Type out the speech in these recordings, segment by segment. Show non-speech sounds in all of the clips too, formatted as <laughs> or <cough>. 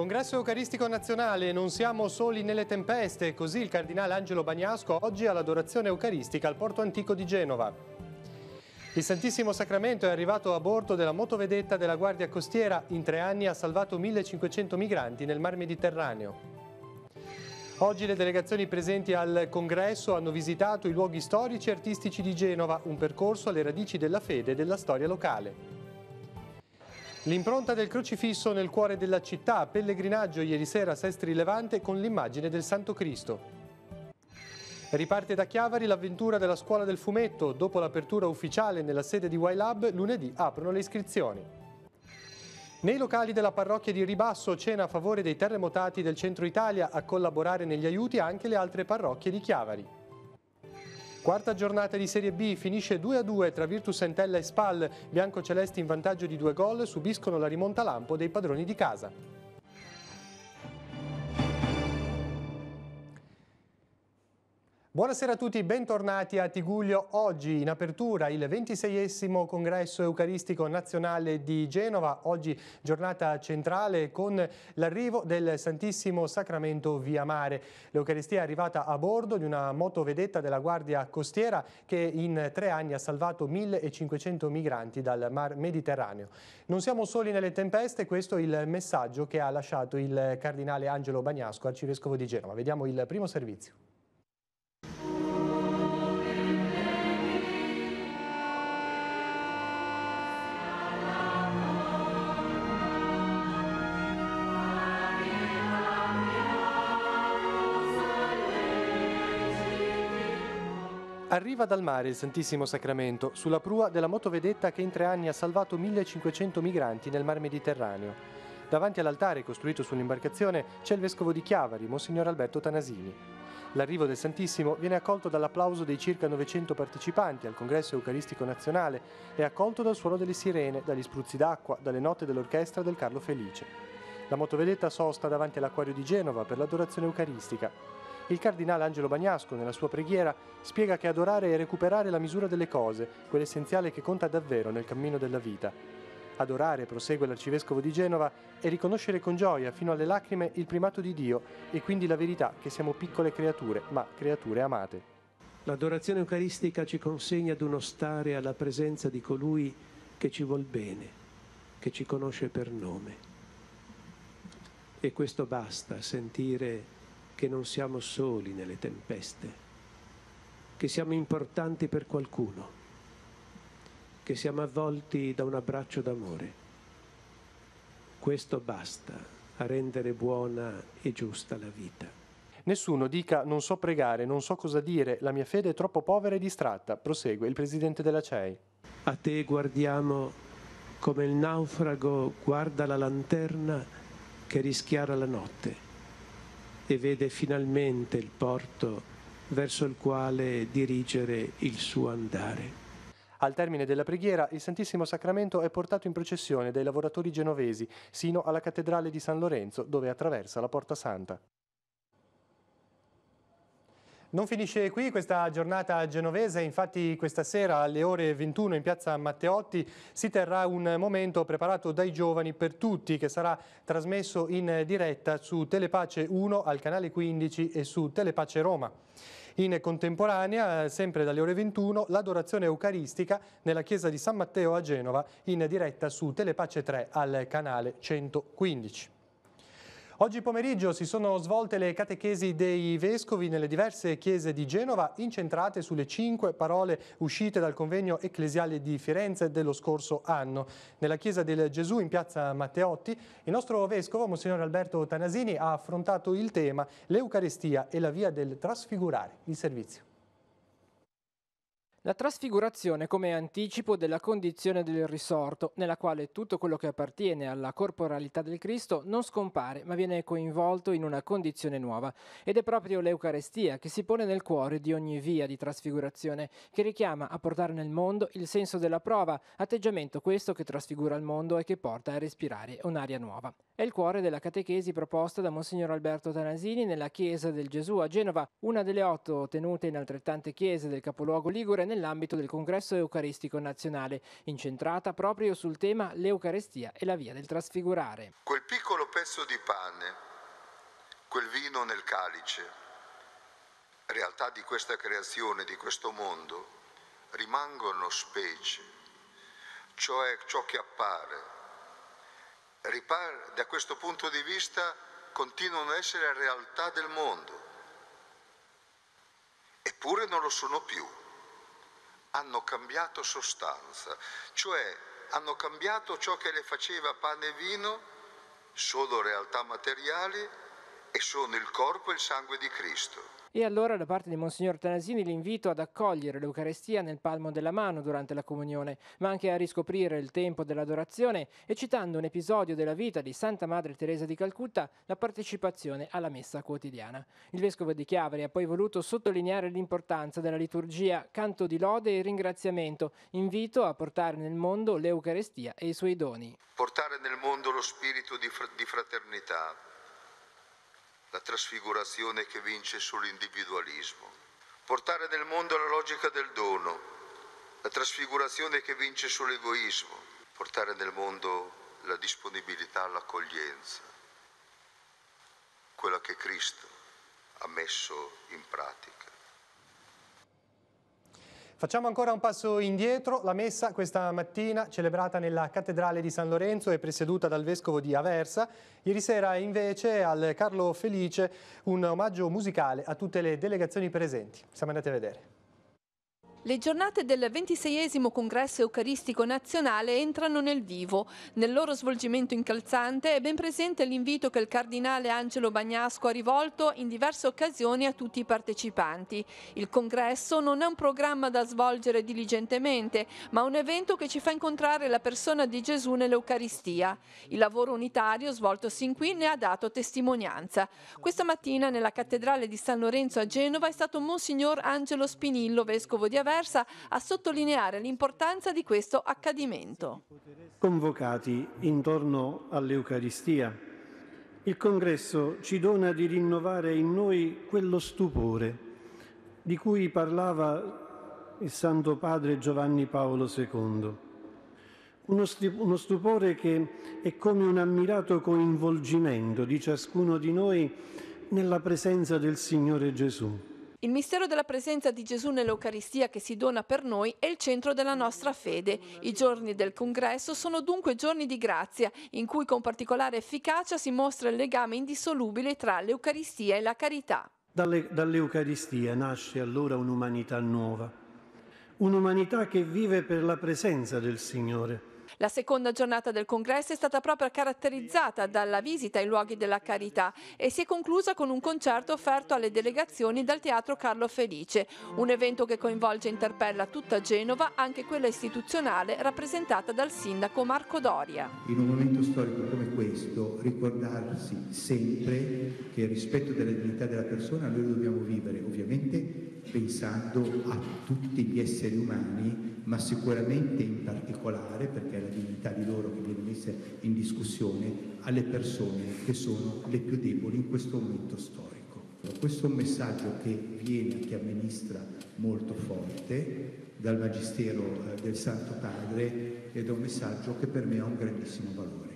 Congresso Eucaristico Nazionale, non siamo soli nelle tempeste, così il Cardinale Angelo Bagnasco oggi all'adorazione eucaristica al Porto Antico di Genova. Il Santissimo Sacramento è arrivato a bordo della motovedetta della Guardia Costiera, in tre anni ha salvato 1500 migranti nel Mar Mediterraneo. Oggi le delegazioni presenti al congresso hanno visitato i luoghi storici e artistici di Genova, un percorso alle radici della fede e della storia locale. L'impronta del crocifisso nel cuore della città, pellegrinaggio ieri sera a Sestri Levante con l'immagine del Santo Cristo. Riparte da Chiavari l'avventura della scuola del fumetto. Dopo l'apertura ufficiale nella sede di YLab, lunedì aprono le iscrizioni. Nei locali della parrocchia di Ribasso cena a favore dei terremotati del centro Italia a collaborare negli aiuti anche le altre parrocchie di Chiavari. Quarta giornata di Serie B finisce 2-2 tra Virtus Entella e Spal. Biancocelesti in vantaggio di due gol subiscono la rimonta lampo dei padroni di casa. Buonasera a tutti, bentornati a Tiguglio. Oggi in apertura il 26 congresso eucaristico nazionale di Genova, oggi giornata centrale con l'arrivo del Santissimo Sacramento via mare. L'Eucaristia è arrivata a bordo di una motovedetta della Guardia Costiera che in tre anni ha salvato 1500 migranti dal Mar Mediterraneo. Non siamo soli nelle tempeste, questo è il messaggio che ha lasciato il Cardinale Angelo Bagnasco, arcivescovo di Genova. Vediamo il primo servizio. Arriva dal mare il Santissimo Sacramento sulla prua della motovedetta che in tre anni ha salvato 1500 migranti nel Mar Mediterraneo. Davanti all'altare costruito sull'imbarcazione c'è il vescovo di Chiavari, Monsignor Alberto Tanasini. L'arrivo del Santissimo viene accolto dall'applauso dei circa 900 partecipanti al Congresso Eucaristico Nazionale e accolto dal suono delle sirene, dagli spruzzi d'acqua, dalle note dell'orchestra del Carlo Felice. La motovedetta sosta davanti all'acquario di Genova per l'adorazione eucaristica. Il cardinale Angelo Bagnasco, nella sua preghiera, spiega che adorare è recuperare la misura delle cose, quell'essenziale che conta davvero nel cammino della vita. Adorare, prosegue l'arcivescovo di Genova, è riconoscere con gioia fino alle lacrime il primato di Dio e quindi la verità che siamo piccole creature, ma creature amate. L'adorazione eucaristica ci consegna ad uno stare alla presenza di colui che ci vuol bene, che ci conosce per nome. E questo basta, sentire che non siamo soli nelle tempeste, che siamo importanti per qualcuno, che siamo avvolti da un abbraccio d'amore. Questo basta a rendere buona e giusta la vita. Nessuno dica non so pregare, non so cosa dire, la mia fede è troppo povera e distratta, prosegue il presidente della CEI. A te guardiamo come il naufrago guarda la lanterna che rischiara la notte e vede finalmente il porto verso il quale dirigere il suo andare. Al termine della preghiera, il Santissimo Sacramento è portato in processione dai lavoratori genovesi sino alla cattedrale di San Lorenzo, dove attraversa la Porta Santa. Non finisce qui questa giornata genovese, infatti questa sera alle ore 21 in piazza Matteotti si terrà un momento preparato dai giovani per tutti che sarà trasmesso in diretta su Telepace 1 al canale 15 e su Telepace Roma. In contemporanea, sempre dalle ore 21, l'adorazione eucaristica nella chiesa di San Matteo a Genova in diretta su Telepace 3 al canale 115. Oggi pomeriggio si sono svolte le catechesi dei vescovi nelle diverse chiese di Genova incentrate sulle cinque parole uscite dal convegno ecclesiale di Firenze dello scorso anno. Nella chiesa del Gesù in piazza Matteotti il nostro vescovo Monsignor Alberto Tanasini ha affrontato il tema l'Eucarestia e la via del trasfigurare il servizio. La trasfigurazione come anticipo della condizione del risorto, nella quale tutto quello che appartiene alla corporalità del Cristo non scompare, ma viene coinvolto in una condizione nuova. Ed è proprio l'Eucarestia che si pone nel cuore di ogni via di trasfigurazione, che richiama a portare nel mondo il senso della prova, atteggiamento questo che trasfigura il mondo e che porta a respirare un'aria nuova. È il cuore della catechesi proposta da Monsignor Alberto Tanasini nella Chiesa del Gesù a Genova, una delle otto tenute in altrettante chiese del capoluogo Ligure nell'ambito del Congresso Eucaristico Nazionale, incentrata proprio sul tema L'Eucarestia e la via del trasfigurare. Quel piccolo pezzo di pane, quel vino nel calice, realtà di questa creazione, di questo mondo, rimangono specie, cioè ciò che appare. da questo punto di vista continuano a essere realtà del mondo, eppure non lo sono più hanno cambiato sostanza, cioè hanno cambiato ciò che le faceva pane e vino, solo realtà materiali, e sono il corpo e il sangue di Cristo. E allora da parte di Monsignor Tanasini l'invito ad accogliere l'Eucarestia nel palmo della mano durante la comunione, ma anche a riscoprire il tempo dell'adorazione e citando un episodio della vita di Santa Madre Teresa di Calcutta, la partecipazione alla messa quotidiana. Il vescovo di Chiavari ha poi voluto sottolineare l'importanza della liturgia, canto di lode e ringraziamento, invito a portare nel mondo l'Eucarestia e i suoi doni. Portare nel mondo lo spirito di, fraternità la trasfigurazione che vince sull'individualismo. Portare nel mondo la logica del dono, la trasfigurazione che vince sull'egoismo. Portare nel mondo la disponibilità all'accoglienza, quella che Cristo ha messo in pratica. Facciamo ancora un passo indietro. La messa questa mattina, celebrata nella Cattedrale di San Lorenzo e presieduta dal Vescovo di Aversa, ieri sera invece al Carlo Felice un omaggio musicale a tutte le delegazioni presenti. Siamo andati a vedere. Le giornate del 26 Congresso Eucaristico Nazionale entrano nel vivo. Nel loro svolgimento incalzante è ben presente l'invito che il cardinale Angelo Bagnasco ha rivolto in diverse occasioni a tutti i partecipanti. Il congresso non è un programma da svolgere diligentemente, ma un evento che ci fa incontrare la persona di Gesù nell'Eucaristia. Il lavoro unitario svolto sin qui ne ha dato testimonianza. Questa mattina nella cattedrale di San Lorenzo a Genova è stato Monsignor Angelo Spinillo, vescovo di Averno, Traversa a sottolineare l'importanza di questo accadimento. Convocati intorno all'Eucaristia, il congresso ci dona di rinnovare in noi quello stupore di cui parlava il Santo Padre Giovanni Paolo II uno, stupore che è come un ammirato coinvolgimento di ciascuno di noi nella presenza del Signore Gesù. Il mistero della presenza di Gesù nell'Eucaristia che si dona per noi è il centro della nostra fede. I giorni del congresso sono dunque giorni di grazia, in cui con particolare efficacia si mostra il legame indissolubile tra l'Eucaristia e la carità. Dalle, dall'Eucaristia nasce allora un'umanità nuova, un'umanità che vive per la presenza del Signore la seconda giornata del congresso è stata proprio caratterizzata dalla visita ai luoghi della carità e si è conclusa con un concerto offerto alle delegazioni dal Teatro Carlo Felice, un evento che coinvolge e interpella tutta Genova, anche quella istituzionale rappresentata dal sindaco Marco Doria. In un momento storico come questo ricordarsi sempre che il rispetto della dignità della persona noi lo dobbiamo vivere pensando a tutti gli esseri umani, ma sicuramente in particolare, perché è la dignità di loro che viene messa in discussione, alle persone che sono le più deboli in questo momento storico. Questo è un messaggio che viene, che amministra molto forte dal Magistero eh, del Santo Padre ed è un messaggio che per me ha un grandissimo valore.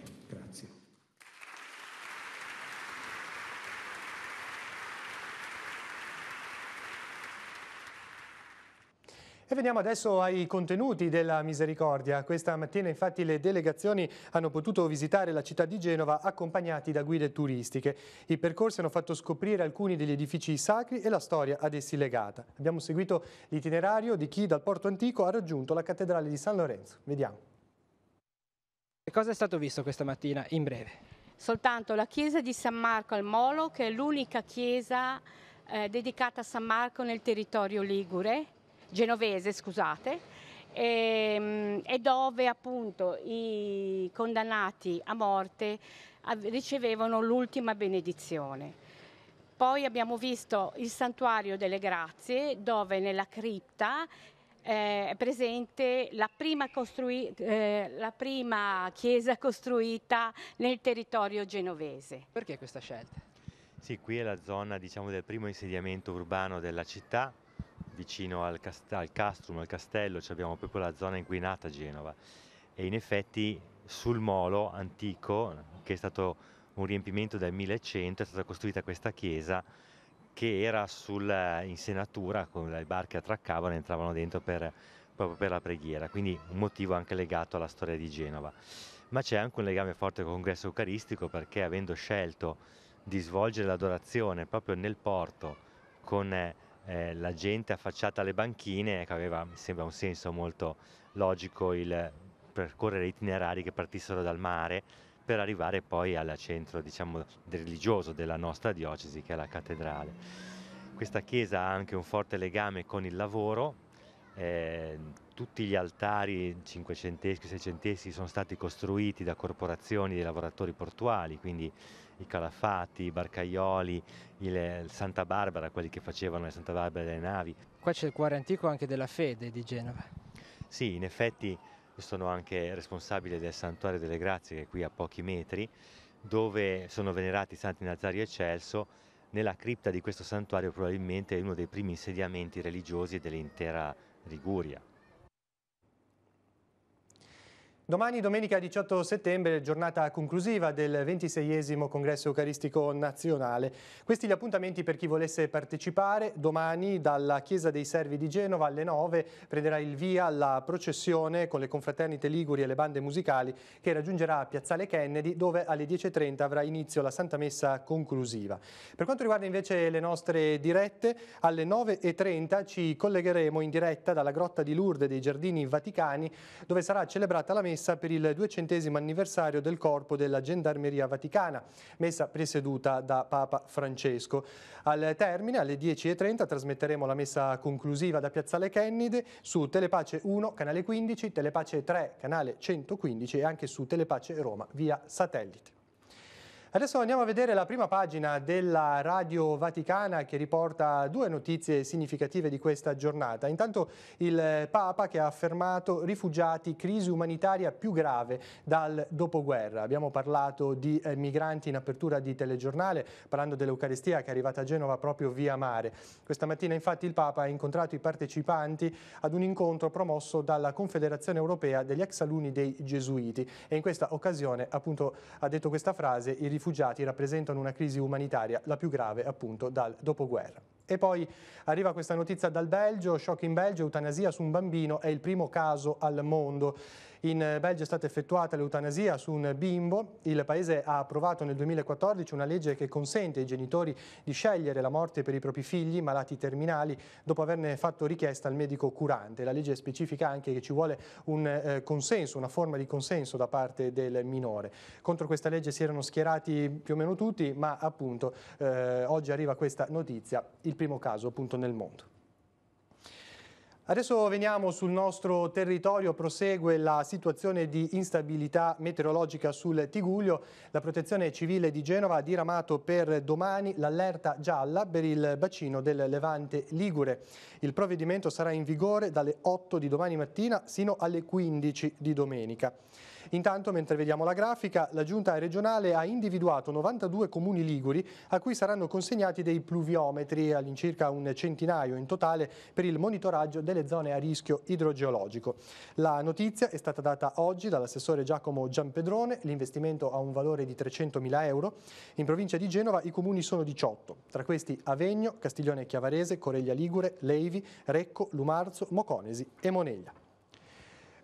E veniamo adesso ai contenuti della misericordia. Questa mattina infatti le delegazioni hanno potuto visitare la città di Genova accompagnati da guide turistiche. I percorsi hanno fatto scoprire alcuni degli edifici sacri e la storia ad essi legata. Abbiamo seguito l'itinerario di chi dal porto antico ha raggiunto la cattedrale di San Lorenzo. Vediamo. E cosa è stato visto questa mattina in breve? Soltanto la chiesa di San Marco al Molo, che è l'unica chiesa eh, dedicata a San Marco nel territorio ligure genovese, scusate, e, ehm, e, dove appunto i condannati a morte ricevevano l'ultima benedizione. Poi abbiamo visto il santuario delle grazie dove nella cripta eh, è presente la prima, costrui- eh, la prima chiesa costruita nel territorio genovese. Perché questa scelta? Sì, qui è la zona diciamo, del primo insediamento urbano della città, vicino al, cast- al castrum, al castello, cioè abbiamo proprio la zona inquinata a Genova e in effetti sul molo antico, che è stato un riempimento del 1100, è stata costruita questa chiesa che era sulla insenatura, con le barche attraccavano e entravano dentro per, proprio per la preghiera, quindi un motivo anche legato alla storia di Genova. Ma c'è anche un legame forte con il congresso eucaristico perché avendo scelto di svolgere l'adorazione proprio nel porto con eh, eh, la gente affacciata alle banchine, che aveva, mi sembra, un senso molto logico il percorrere itinerari che partissero dal mare per arrivare poi al centro diciamo, religioso della nostra diocesi, che è la cattedrale. Questa chiesa ha anche un forte legame con il lavoro, eh, tutti gli altari cinquecenteschi, seicenteschi sono stati costruiti da corporazioni di lavoratori portuali, quindi i Calafati, i Barcaioli, il Santa Barbara, quelli che facevano le Santa Barbara delle navi. Qua c'è il cuore antico anche della fede di Genova. Sì, in effetti sono anche responsabile del Santuario delle Grazie che è qui a pochi metri, dove sono venerati Santi Nazario e Celso. Nella cripta di questo santuario probabilmente è uno dei primi insediamenti religiosi dell'intera Liguria. Domani, domenica 18 settembre, giornata conclusiva del 26 Congresso Eucaristico Nazionale. Questi gli appuntamenti per chi volesse partecipare. Domani dalla Chiesa dei Servi di Genova alle 9 prenderà il via la processione con le confraternite Liguri e le bande musicali che raggiungerà Piazzale Kennedy dove alle 10.30 avrà inizio la Santa Messa conclusiva. Per quanto riguarda invece le nostre dirette, alle 9.30 ci collegheremo in diretta dalla Grotta di Lourdes dei Giardini Vaticani dove sarà celebrata la Messa messa per il duecentesimo anniversario del corpo della Gendarmeria Vaticana, messa presieduta da Papa Francesco. Al termine, alle 10.30, trasmetteremo la messa conclusiva da Piazzale Kennide su Telepace 1, canale 15, Telepace 3, canale 115 e anche su Telepace Roma via satellite. Adesso andiamo a vedere la prima pagina della Radio Vaticana che riporta due notizie significative di questa giornata. Intanto il eh, Papa che ha affermato rifugiati, crisi umanitaria più grave dal dopoguerra. Abbiamo parlato di eh, migranti in apertura di telegiornale, parlando dell'Eucaristia che è arrivata a Genova proprio via mare. Questa mattina infatti il Papa ha incontrato i partecipanti ad un incontro promosso dalla Confederazione Europea degli ex aluni dei Gesuiti e in questa occasione appunto ha detto questa frase i rifugiati rifugiati rappresentano una crisi umanitaria la più grave appunto dal dopoguerra. E poi arriva questa notizia dal Belgio, shock in Belgio, eutanasia su un bambino, è il primo caso al mondo. In Belgio è stata effettuata l'eutanasia su un bimbo. Il paese ha approvato nel 2014 una legge che consente ai genitori di scegliere la morte per i propri figli malati terminali dopo averne fatto richiesta al medico curante. La legge specifica anche che ci vuole un eh, consenso, una forma di consenso da parte del minore. Contro questa legge si erano schierati più o meno tutti, ma appunto eh, oggi arriva questa notizia, il primo caso appunto nel mondo. Adesso veniamo sul nostro territorio, prosegue la situazione di instabilità meteorologica sul Tiguglio. La protezione civile di Genova ha diramato per domani l'allerta gialla per il bacino del Levante Ligure. Il provvedimento sarà in vigore dalle 8 di domani mattina sino alle 15 di domenica. Intanto, mentre vediamo la grafica, la Giunta regionale ha individuato 92 comuni liguri a cui saranno consegnati dei pluviometri, all'incirca un centinaio in totale, per il monitoraggio delle zone a rischio idrogeologico. La notizia è stata data oggi dall'assessore Giacomo Giampedrone, l'investimento ha un valore di 300.000 euro. In provincia di Genova i comuni sono 18, tra questi Avegno, Castiglione Chiavarese, Coreglia Ligure, Leivi, Recco, Lumarzo, Moconesi e Moneglia.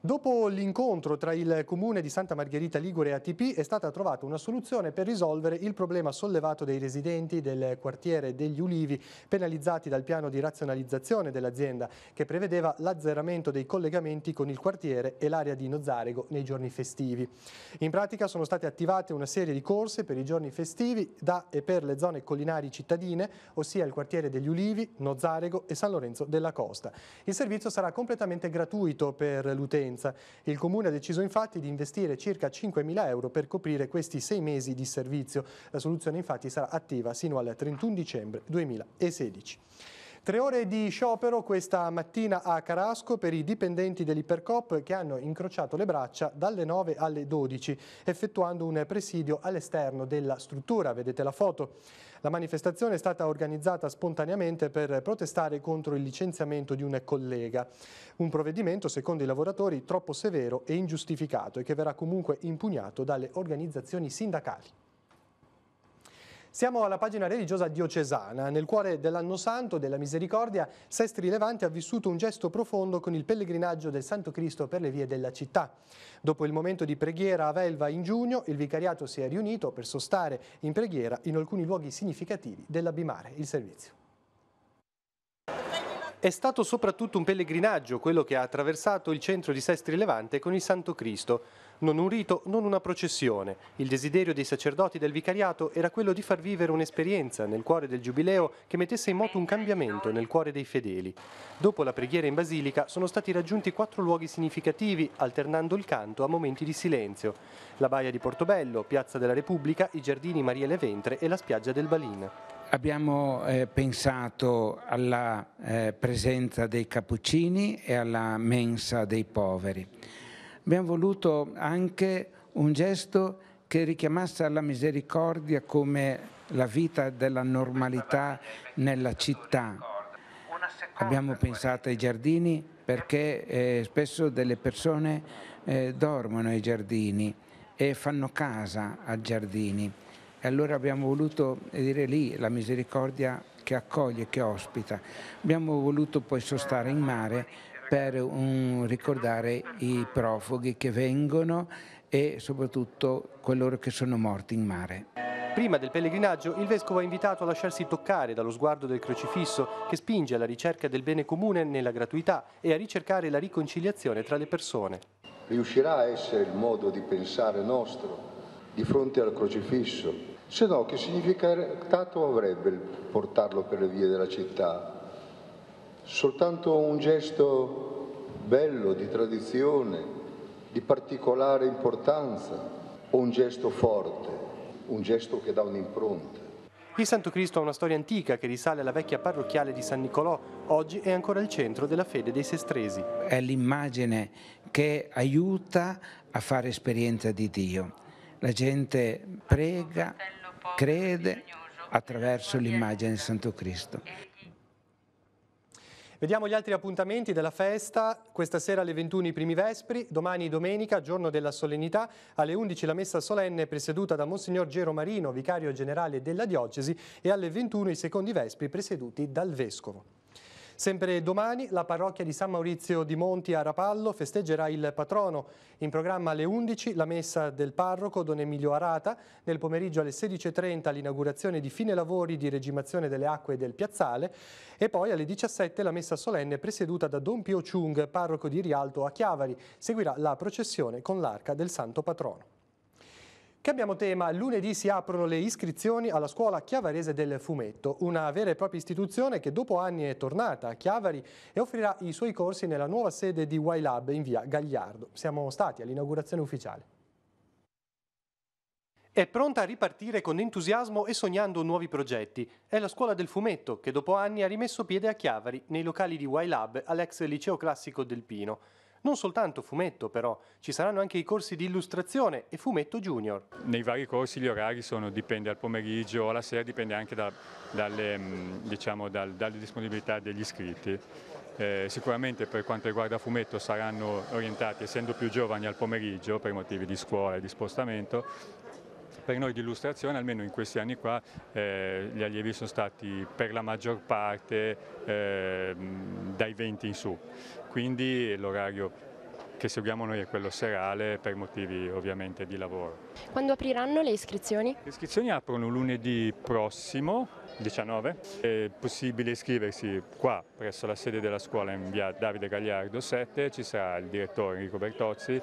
Dopo l'incontro tra il Comune di Santa Margherita Ligure e ATP è stata trovata una soluzione per risolvere il problema sollevato dai residenti del quartiere degli Ulivi penalizzati dal piano di razionalizzazione dell'azienda che prevedeva l'azzeramento dei collegamenti con il quartiere e l'area di Nozarego nei giorni festivi. In pratica sono state attivate una serie di corse per i giorni festivi da e per le zone collinari cittadine, ossia il quartiere degli Ulivi, Nozarego e San Lorenzo della Costa. Il servizio sarà completamente gratuito per l'utente scadenza. Il Comune ha deciso infatti di investire circa 5.000 euro per coprire questi sei mesi di servizio. La soluzione infatti sarà attiva sino al 31 dicembre 2016. Tre ore di sciopero questa mattina a Carasco per i dipendenti dell'Ipercop che hanno incrociato le braccia dalle 9 alle 12 effettuando un presidio all'esterno della struttura, vedete la foto. La manifestazione è stata organizzata spontaneamente per protestare contro il licenziamento di un collega, un provvedimento secondo i lavoratori troppo severo e ingiustificato e che verrà comunque impugnato dalle organizzazioni sindacali. Siamo alla pagina religiosa diocesana. Nel cuore dell'anno santo della misericordia, Sestri Levante ha vissuto un gesto profondo con il pellegrinaggio del Santo Cristo per le vie della città. Dopo il momento di preghiera a Velva in giugno, il vicariato si è riunito per sostare in preghiera in alcuni luoghi significativi della il servizio. È stato soprattutto un pellegrinaggio quello che ha attraversato il centro di Sestri Levante con il Santo Cristo. Non un rito, non una processione. Il desiderio dei sacerdoti del vicariato era quello di far vivere un'esperienza nel cuore del Giubileo che mettesse in moto un cambiamento nel cuore dei fedeli. Dopo la preghiera in basilica sono stati raggiunti quattro luoghi significativi, alternando il canto a momenti di silenzio. La baia di Portobello, Piazza della Repubblica, i giardini Mariele Ventre e la spiaggia del Balin. Abbiamo eh, pensato alla eh, presenza dei cappuccini e alla mensa dei poveri. Abbiamo voluto anche un gesto che richiamasse alla misericordia come la vita della normalità nella città. Abbiamo pensato ai giardini perché eh, spesso delle persone eh, dormono ai giardini e fanno casa a giardini. E allora abbiamo voluto eh, dire lì la misericordia che accoglie, che ospita. Abbiamo voluto poi sostare in mare per un, ricordare i profughi che vengono e soprattutto coloro che sono morti in mare. Prima del pellegrinaggio il Vescovo ha invitato a lasciarsi toccare dallo sguardo del crocifisso che spinge alla ricerca del bene comune nella gratuità e a ricercare la riconciliazione tra le persone. Riuscirà a essere il modo di pensare nostro di fronte al crocifisso, se no che significato avrebbe portarlo per le vie della città? Soltanto un gesto bello, di tradizione, di particolare importanza, o un gesto forte, un gesto che dà un'impronta. Il Santo Cristo ha una storia antica che risale alla vecchia parrocchiale di San Nicolò, oggi è ancora il centro della fede dei sestresi. È l'immagine che aiuta a fare esperienza di Dio. La gente prega, crede attraverso l'immagine del Santo Cristo. Vediamo gli altri appuntamenti della festa. Questa sera alle 21 i primi vespri, domani domenica, giorno della solennità, alle 11 la messa solenne presieduta da Monsignor Gero Marino, vicario generale della diocesi, e alle 21 i secondi vespri presieduti dal Vescovo. Sempre domani la parrocchia di San Maurizio di Monti a Rapallo festeggerà il patrono. In programma alle 11 la messa del parroco Don Emilio Arata, nel pomeriggio alle 16.30 l'inaugurazione di fine lavori di regimazione delle acque del piazzale e poi alle 17 la messa solenne presieduta da Don Pio Chung, parroco di Rialto a Chiavari. Seguirà la processione con l'arca del Santo Patrono. Cambiamo tema, lunedì si aprono le iscrizioni alla scuola Chiavarese del Fumetto, una vera e propria istituzione che dopo anni è tornata a Chiavari e offrirà i suoi corsi nella nuova sede di YLab in via Gagliardo. Siamo stati all'inaugurazione ufficiale. È pronta a ripartire con entusiasmo e sognando nuovi progetti. È la scuola del fumetto che dopo anni ha rimesso piede a Chiavari, nei locali di YLab all'ex liceo classico del Pino. Non soltanto fumetto però, ci saranno anche i corsi di illustrazione e fumetto junior. Nei vari corsi gli orari sono, dipende al pomeriggio o alla sera, dipende anche da, dalle, mm, diciamo, dal, dalle disponibilità degli iscritti. Eh, sicuramente per quanto riguarda fumetto saranno orientati, essendo più giovani, al pomeriggio per motivi di scuola e di spostamento per noi di illustrazione, almeno in questi anni qua, eh, gli allievi sono stati per la maggior parte eh, dai 20 in su, quindi l'orario che seguiamo noi è quello serale per motivi ovviamente di lavoro. Quando apriranno le iscrizioni? Le iscrizioni aprono lunedì prossimo, 19. È possibile iscriversi qua presso la sede della scuola in via Davide Gagliardo 7, ci sarà il direttore Enrico Bertozzi,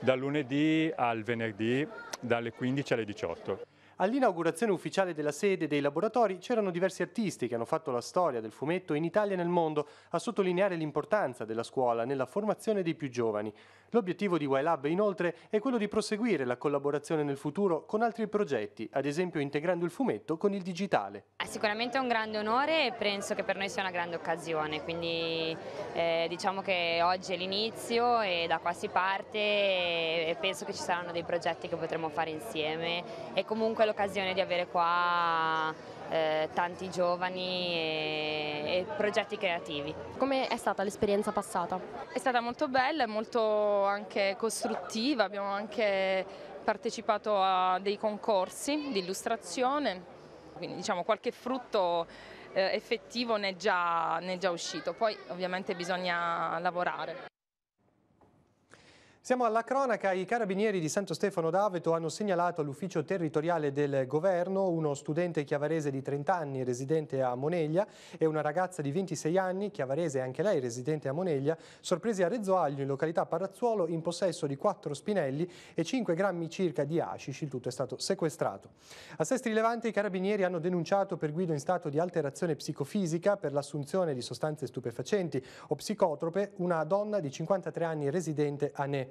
dal lunedì al venerdì dalle 15 alle 18. All'inaugurazione ufficiale della sede dei laboratori c'erano diversi artisti che hanno fatto la storia del fumetto in Italia e nel mondo, a sottolineare l'importanza della scuola nella formazione dei più giovani. L'obiettivo di YLab inoltre è quello di proseguire la collaborazione nel futuro con altri progetti, ad esempio integrando il fumetto con il digitale. È sicuramente un grande onore e penso che per noi sia una grande occasione, quindi eh, diciamo che oggi è l'inizio e da qua si parte e penso che ci saranno dei progetti che potremo fare insieme e comunque lo l'occasione di avere qua eh, tanti giovani e, e, progetti creativi. Come è stata l'esperienza passata? È stata molto bella e molto anche costruttiva, abbiamo anche partecipato a dei concorsi di illustrazione, quindi diciamo qualche frutto eh, effettivo ne è, già, ne è già uscito, poi ovviamente bisogna lavorare. Siamo alla cronaca, i carabinieri di Santo Stefano d'Aveto hanno segnalato all'ufficio territoriale del governo uno studente chiavarese di 30 anni residente a Moneglia e una ragazza di 26 anni, chiavarese anche lei residente a Moneglia, sorpresi a Rezzoaglio in località Parazzuolo in possesso di 4 spinelli e 5 grammi circa di hashish, il tutto è stato sequestrato. A Sestri Levante i carabinieri hanno denunciato per guido in stato di alterazione psicofisica per l'assunzione di sostanze stupefacenti o psicotrope una donna di 53 anni residente a Ne.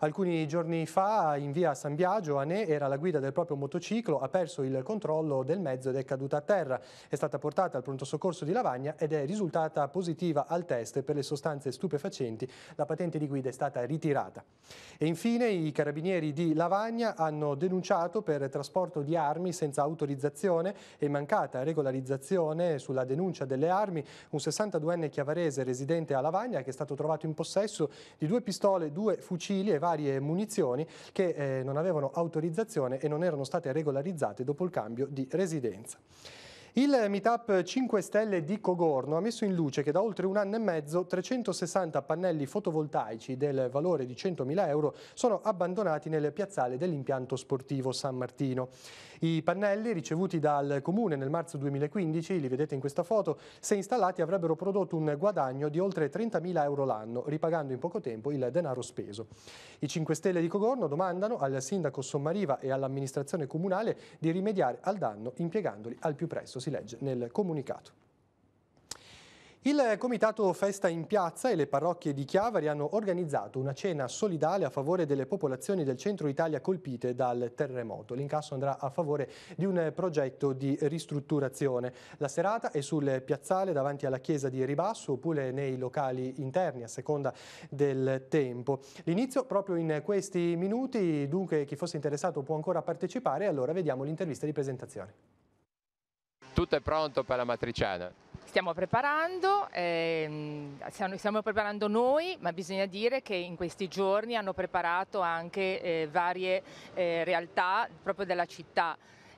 Alcuni giorni fa in via San Biagio Anè era alla guida del proprio motociclo, ha perso il controllo del mezzo ed è caduta a terra. È stata portata al pronto soccorso di Lavagna ed è risultata positiva al test per le sostanze stupefacenti. La patente di guida è stata ritirata. E infine i carabinieri di Lavagna hanno denunciato per trasporto di armi senza autorizzazione e mancata regolarizzazione sulla denuncia delle armi un 62enne chiavarese residente a Lavagna che è stato trovato in possesso di due pistole, due fucili e varie munizioni che eh, non avevano autorizzazione e non erano state regolarizzate dopo il cambio di residenza. Il meetup 5 Stelle di Cogorno ha messo in luce che da oltre un anno e mezzo 360 pannelli fotovoltaici del valore di 100.000 euro sono abbandonati nel piazzale dell'impianto sportivo San Martino. I pannelli ricevuti dal comune nel marzo 2015, li vedete in questa foto, se installati avrebbero prodotto un guadagno di oltre 30.000 euro l'anno, ripagando in poco tempo il denaro speso. I 5 Stelle di Cogorno domandano al sindaco Sommariva e all'amministrazione comunale di rimediare al danno impiegandoli al più presto si legge nel comunicato. Il comitato Festa in Piazza e le parrocchie di Chiavari hanno organizzato una cena solidale a favore delle popolazioni del centro Italia colpite dal terremoto. L'incasso andrà a favore di un progetto di ristrutturazione. La serata è sul piazzale davanti alla chiesa di Ribasso oppure nei locali interni a seconda del tempo. L'inizio proprio in questi minuti, dunque chi fosse interessato può ancora partecipare, allora vediamo l'intervista di presentazione. Tutto è pronto per la matriciana? Stiamo preparando, ehm, stiamo preparando noi, ma bisogna dire che in questi giorni hanno preparato anche eh, varie eh, realtà proprio della città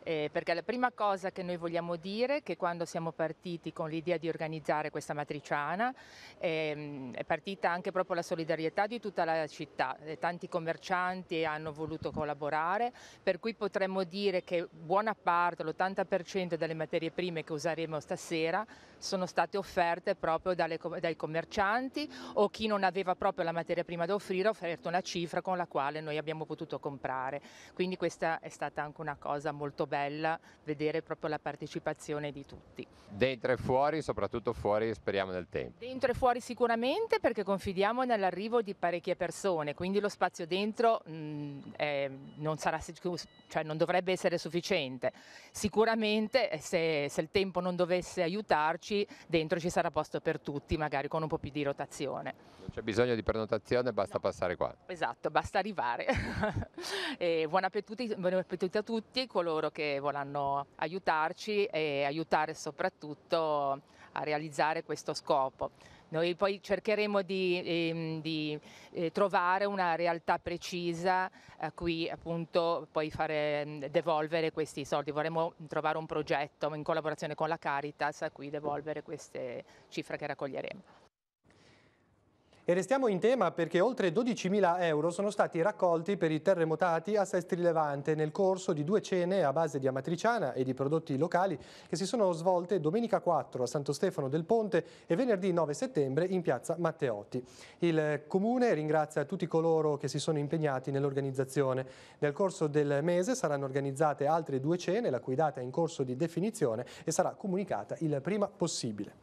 eh, perché la prima cosa che noi vogliamo dire è che quando siamo partiti con l'idea di organizzare questa matriciana ehm, è partita anche proprio la solidarietà di tutta la città, eh, tanti commercianti hanno voluto collaborare, per cui potremmo dire che buona parte, l'80% delle materie prime che useremo stasera sono state offerte proprio dalle, dai commercianti o chi non aveva proprio la materia prima da offrire ha offerto una cifra con la quale noi abbiamo potuto comprare. Quindi questa è stata anche una cosa molto bella bella vedere proprio la partecipazione di tutti. Dentro e fuori, soprattutto fuori, speriamo nel tempo. Dentro e fuori sicuramente perché confidiamo nell'arrivo di parecchie persone, quindi lo spazio dentro mh, mm, eh, non, sarà, cioè non, dovrebbe essere sufficiente. Sicuramente eh, se, se il tempo non dovesse aiutarci, dentro ci sarà posto per tutti, magari con un po' più di rotazione. Non c'è bisogno di prenotazione, basta no. passare qua. Esatto, basta arrivare. <laughs> e buon appetito a tutti coloro che che vorranno aiutarci e aiutare soprattutto a realizzare questo scopo. Noi poi cercheremo di, ehm, di, eh, trovare una realtà precisa a eh, cui appunto poi fare, mm, devolvere questi soldi. Vorremmo trovare un progetto in collaborazione con la Caritas a cui devolvere queste cifre che raccoglieremo. E restiamo in tema perché oltre 12.000 euro sono stati raccolti per i terremotati a Sestri Levante nel corso di due cene a base di amatriciana e di prodotti locali che si sono svolte domenica 4 a Santo Stefano del Ponte e venerdì 9 settembre in piazza Matteotti. Il Comune ringrazia tutti coloro che si sono impegnati nell'organizzazione. Nel corso del mese saranno organizzate altre due cene, la cui data è in corso di definizione e sarà comunicata il prima possibile.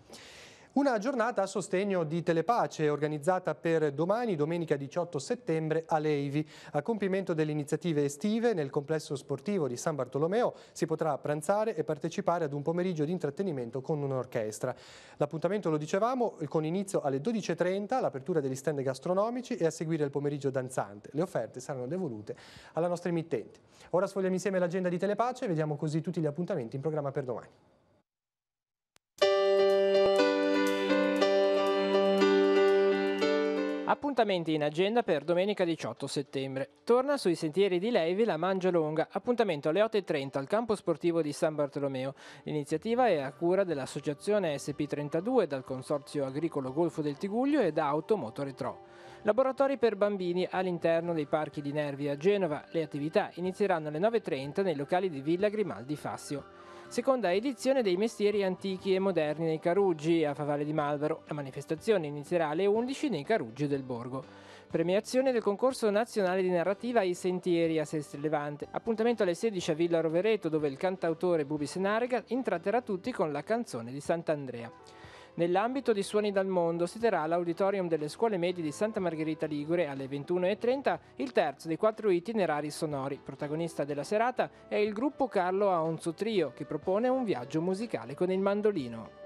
Una giornata a sostegno di Telepace organizzata per domani, domenica 18 settembre, a Leivi. A compimento delle iniziative estive nel complesso sportivo di San Bartolomeo si potrà pranzare e partecipare ad un pomeriggio di intrattenimento con un'orchestra. L'appuntamento, lo dicevamo, con inizio alle 12.30, l'apertura degli stand gastronomici e a seguire il pomeriggio danzante. Le offerte saranno devolute alla nostra emittente. Ora sfogliamo insieme l'agenda di Telepace e vediamo così tutti gli appuntamenti in programma per domani. Appuntamenti in agenda per domenica 18 settembre. Torna sui sentieri di Levi la Mangia Longa, appuntamento alle 8.30 al campo sportivo di San Bartolomeo. L'iniziativa è a cura dell'associazione SP32, dal Consorzio Agricolo Golfo del Tiguglio e da Automoto Retro. Laboratori per bambini all'interno dei parchi di Nervi a Genova. Le attività inizieranno alle 9.30 nei locali di Villa Grimaldi Fassio. Seconda edizione dei mestieri antichi e moderni nei Caruggi, a Favale di Malvaro. La manifestazione inizierà alle 11 nei Caruggi del Borgo. Premiazione del concorso nazionale di narrativa I Sentieri a Sestri Levante. Appuntamento alle 16 a Villa Rovereto dove il cantautore Bubi Senarega intratterà tutti con la canzone di Sant'Andrea. Nell'ambito di Suoni dal Mondo si terrà all'auditorium delle scuole medie di Santa Margherita Ligure alle 21.30 il terzo dei quattro itinerari sonori. Protagonista della serata è il gruppo Carlo Aonzu Trio che propone un viaggio musicale con il mandolino.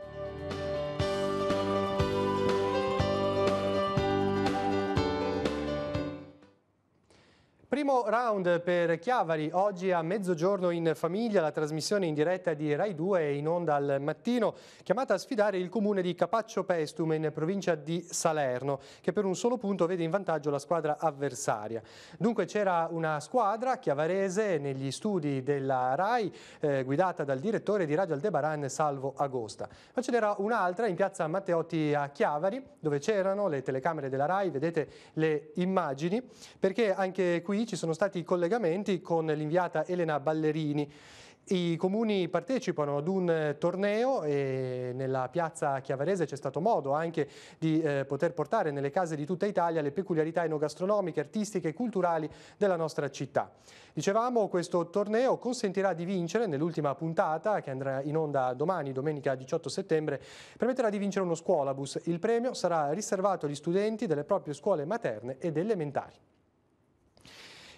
Primo round per Chiavari, oggi a mezzogiorno in famiglia, la trasmissione in diretta di Rai 2 in onda al mattino, chiamata a sfidare il comune di Capaccio Pestume in provincia di Salerno, che per un solo punto vede in vantaggio la squadra avversaria. Dunque c'era una squadra chiavarese negli studi della Rai, eh, guidata dal direttore di Radio Aldebaran Salvo Agosta. Ma ce n'era un'altra in piazza Matteotti a Chiavari, dove c'erano le telecamere della Rai, vedete le immagini, perché anche qui qui ci sono stati collegamenti con l'inviata Elena Ballerini. I comuni partecipano ad un eh, torneo e nella piazza Chiavarese c'è stato modo anche di eh, poter portare nelle case di tutta Italia le peculiarità enogastronomiche, artistiche e culturali della nostra città. Dicevamo questo torneo consentirà di vincere nell'ultima puntata che andrà in onda domani, domenica 18 settembre, permetterà di vincere uno scuolabus. Il premio sarà riservato agli studenti delle proprie scuole materne ed elementari.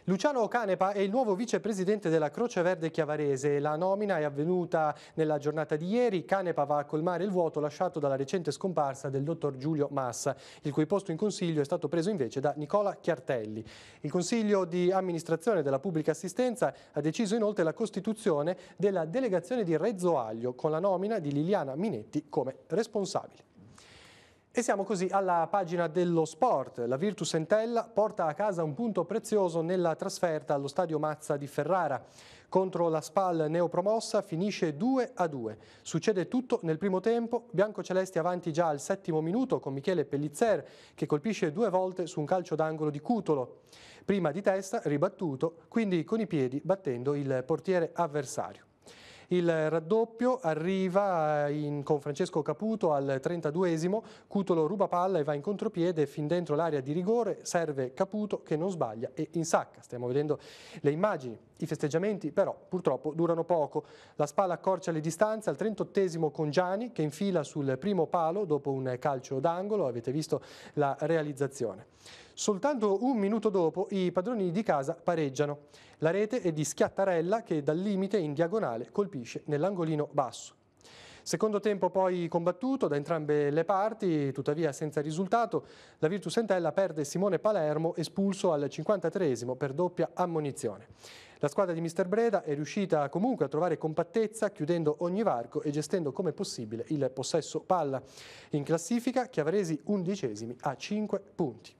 Luciano Canepa è il nuovo vicepresidente della Croce Verde Chiavarese. La nomina è avvenuta nella giornata di ieri. Canepa va a colmare il vuoto lasciato dalla recente scomparsa del dottor Giulio Massa, il cui posto in consiglio è stato preso invece da Nicola Chiartelli. Il consiglio di amministrazione della pubblica assistenza ha deciso inoltre la costituzione della delegazione di Rezzo Aglio con la nomina di Liliana Minetti come responsabile. E siamo così alla pagina dello sport. La Virtus Entella porta a casa un punto prezioso nella trasferta allo stadio Mazza di Ferrara. Contro la Spal neopromossa finisce 2 a 2. Succede tutto nel primo tempo, biancocelesti avanti già al settimo minuto con Michele Pellizzer che colpisce due volte su un calcio d'angolo di Cutolo. Prima di testa ribattuto, quindi con i piedi battendo il portiere avversario. Il raddoppio arriva in, con Francesco Caputo al 32esimo, Cutolo ruba palla e va in contropiede fin dentro l'area di rigore, serve Caputo che non sbaglia e insacca. Stiamo vedendo le immagini. I festeggiamenti però purtroppo durano poco. La spalla accorcia le distanze al 38esimo con Gianni che infila sul primo palo dopo un calcio d'angolo, avete visto la realizzazione. Soltanto un minuto dopo i padroni di casa pareggiano. La rete è di Schiattarella che dal limite in diagonale colpisce nell'angolino basso. Secondo tempo poi combattuto da entrambe le parti, tuttavia senza risultato, la Virtus Entella perde Simone Palermo espulso al 53 esimo per doppia ammonizione. La squadra di Mister Breda è riuscita comunque a trovare compattezza chiudendo ogni varco e gestendo come possibile il possesso palla. In classifica Chiavaresi undicesimi a 5 punti.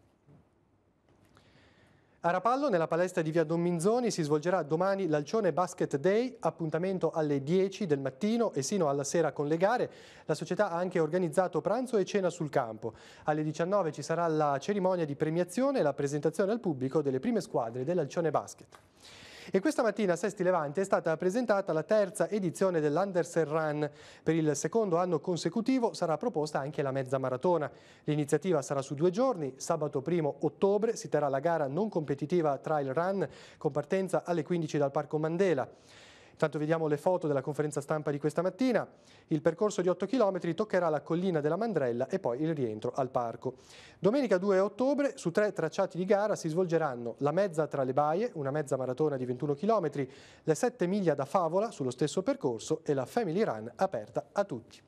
A Rapallo, nella palestra di via Don Minzoni, si svolgerà domani l'Alcione Basket Day, appuntamento alle 10 del mattino e sino alla sera con le gare. La società ha anche organizzato pranzo e cena sul campo. Alle 19 ci sarà la cerimonia di premiazione e la presentazione al pubblico delle prime squadre dell'Alcione Basket. E questa mattina a Sesti Levante è stata presentata la terza edizione dell'Andersen Run. Per il secondo anno consecutivo sarà proposta anche la mezza maratona. L'iniziativa sarà su due giorni. Sabato 1 ottobre si terrà la gara non competitiva Trail Run con partenza alle 15 dal Parco Mandela. Intanto vediamo le foto della conferenza stampa di questa mattina. Il percorso di 8 km toccherà la collina della Mandrella e poi il rientro al parco. Domenica 2 ottobre su tre tracciati di gara si svolgeranno la mezza tra le baie, una mezza maratona di 21 km, le 7 miglia da Favola sullo stesso percorso e la Family Run aperta a tutti.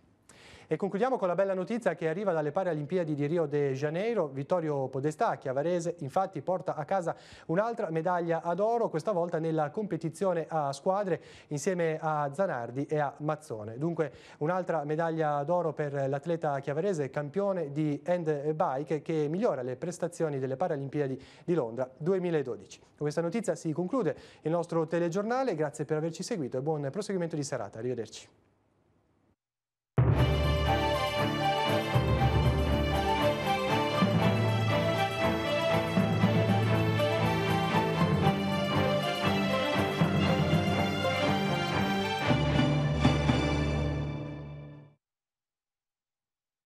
E concludiamo con la bella notizia che arriva dalle Paralimpiadi di Rio de Janeiro. Vittorio Podestà, chiavarese, infatti porta a casa un'altra medaglia ad oro, questa volta nella competizione a squadre insieme a Zanardi e a Mazzone. Dunque un'altra medaglia d'oro per l'atleta chiavarese, campione di bike, che migliora le prestazioni delle Paralimpiadi di Londra 2012. Con questa notizia si conclude il nostro telegiornale, grazie per averci seguito e buon proseguimento di serata. Arrivederci.